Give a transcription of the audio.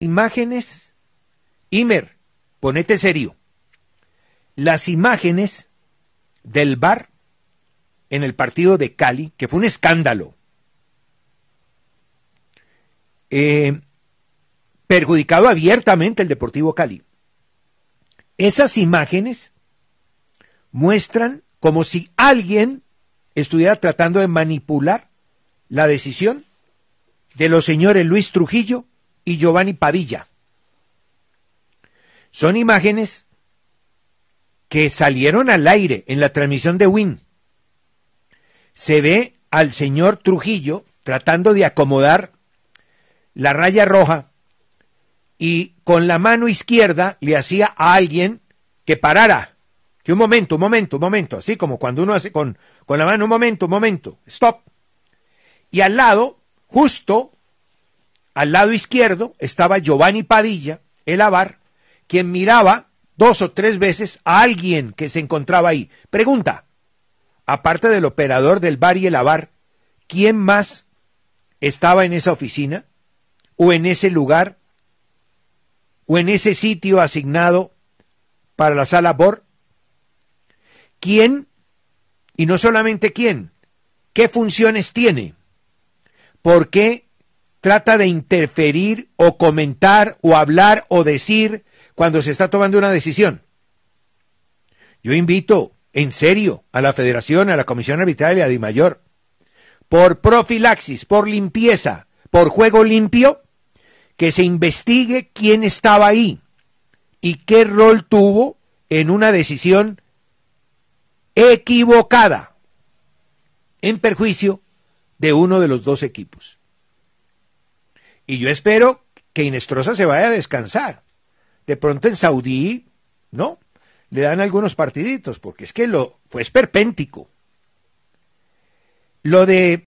imágenes, Imer, ponete serio, las imágenes del bar en el partido de Cali, que fue un escándalo, eh, perjudicado abiertamente el Deportivo Cali. Esas imágenes muestran como si alguien estuviera tratando de manipular la decisión de los señores Luis Trujillo y Giovanni Padilla. Son imágenes que salieron al aire en la transmisión de Win. Se ve al señor Trujillo tratando de acomodar la raya roja y con la mano izquierda le hacía a alguien que parara. Que un momento, un momento, un momento. Así como cuando uno hace con, con la mano, un momento, un momento. Stop. Y al lado, justo al lado izquierdo estaba Giovanni Padilla, el avar, quien miraba dos o tres veces a alguien que se encontraba ahí. Pregunta, aparte del operador del bar y el avar, ¿quién más estaba en esa oficina o en ese lugar o en ese sitio asignado para la sala BOR? ¿Quién? Y no solamente quién, ¿qué funciones tiene? ¿Por qué trata de interferir o comentar o hablar o decir cuando se está tomando una decisión. Yo invito en serio a la Federación, a la Comisión Arbitral y a DIMAYOR, por profilaxis, por limpieza, por juego limpio, que se investigue quién estaba ahí y qué rol tuvo en una decisión equivocada en perjuicio de uno de los dos equipos. Y yo espero que Inestrosa se vaya a descansar. De pronto en Saudí, ¿no? Le dan algunos partiditos, porque es que lo fue esperpéntico. Lo de